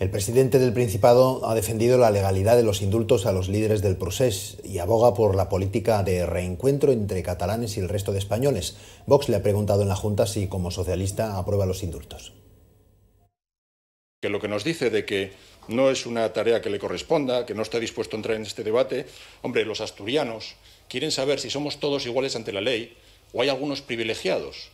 El presidente del Principado ha defendido la legalidad de los indultos a los líderes del procés y aboga por la política de reencuentro entre catalanes y el resto de españoles. Vox le ha preguntado en la Junta si como socialista aprueba los indultos. Que lo que nos dice de que no es una tarea que le corresponda, que no está dispuesto a entrar en este debate, hombre, los asturianos quieren saber si somos todos iguales ante la ley o hay algunos privilegiados.